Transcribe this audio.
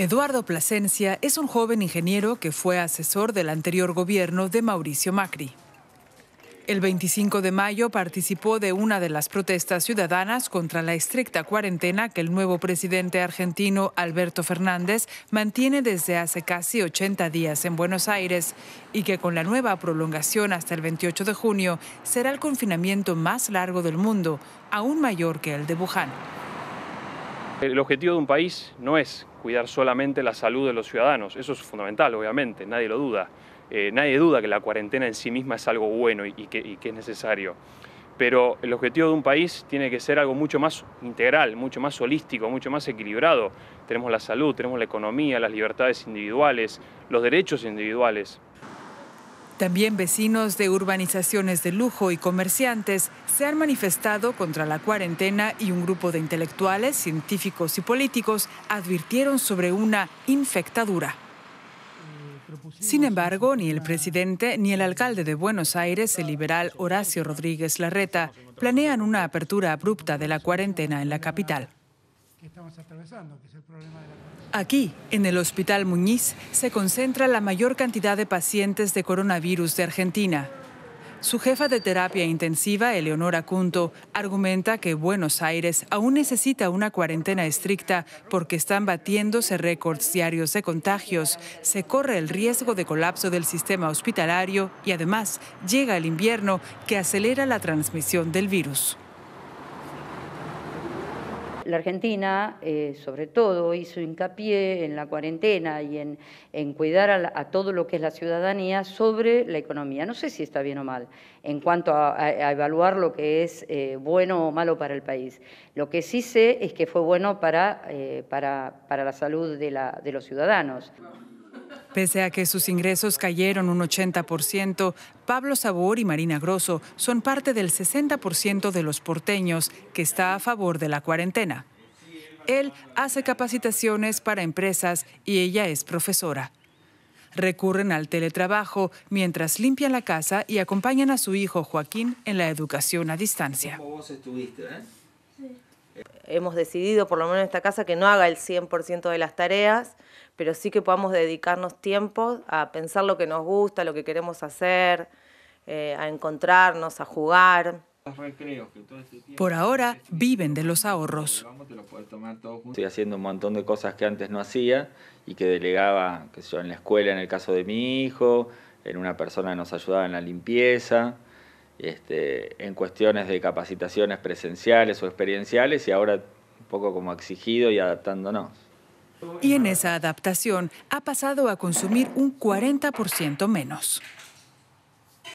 Eduardo Plasencia es un joven ingeniero que fue asesor del anterior gobierno de Mauricio Macri. El 25 de mayo participó de una de las protestas ciudadanas contra la estricta cuarentena que el nuevo presidente argentino Alberto Fernández mantiene desde hace casi 80 días en Buenos Aires y que con la nueva prolongación hasta el 28 de junio será el confinamiento más largo del mundo, aún mayor que el de Wuhan. El objetivo de un país no es cuidar solamente la salud de los ciudadanos, eso es fundamental, obviamente, nadie lo duda. Eh, nadie duda que la cuarentena en sí misma es algo bueno y, que, y que es necesario pero el objetivo de un país tiene que ser algo mucho más integral, mucho más holístico, mucho más equilibrado. Tenemos la salud, tenemos la economía, las libertades individuales, los derechos individuales. También vecinos de urbanizaciones de lujo y comerciantes se han manifestado contra la cuarentena y un grupo de intelectuales, científicos y políticos advirtieron sobre una infectadura. Sin embargo, ni el presidente ni el alcalde de Buenos Aires, el liberal Horacio Rodríguez Larreta, planean una apertura abrupta de la cuarentena en la capital. Aquí, en el Hospital Muñiz, se concentra la mayor cantidad de pacientes de coronavirus de Argentina. Su jefa de terapia intensiva, Eleonora Cunto, argumenta que Buenos Aires aún necesita una cuarentena estricta porque están batiéndose récords diarios de contagios, se corre el riesgo de colapso del sistema hospitalario y además llega el invierno que acelera la transmisión del virus la Argentina, eh, sobre todo, hizo hincapié en la cuarentena y en, cuidar a, todo lo que es la ciudadanía sobre la economía. No sé si está bien o mal en cuanto a, evaluar lo que es eh, bueno o malo para el país. Lo que sí sé es que fue bueno para, eh, para, para la salud de, la, de los ciudadanos. Pese a que sus ingresos cayeron un 80%, Pablo Sabor y Marina Grosso son parte del 60% de los porteños que está a favor de la cuarentena. Él hace capacitaciones para empresas y ella es profesora. Recurren al teletrabajo mientras limpian la casa y acompañan a su hijo Joaquín en la educación a distancia. Hemos decidido, por lo menos en esta casa, que no haga el 100% de las tareas, pero sí que podamos dedicarnos tiempo a pensar lo que nos gusta, lo que queremos hacer, eh, a encontrarnos, a jugar. Este por ahora viven de los ahorros. Estoy haciendo un montón de cosas que antes no hacía y que delegaba, que yo, en la escuela en el caso de mi hijo, en una persona que nos ayudaba en la limpieza este, en cuestiones de capacitaciones presenciales o experienciales y ahora un poco como exigido y adaptándonos. Y en esa adaptación ha pasado a consumir un 40% menos.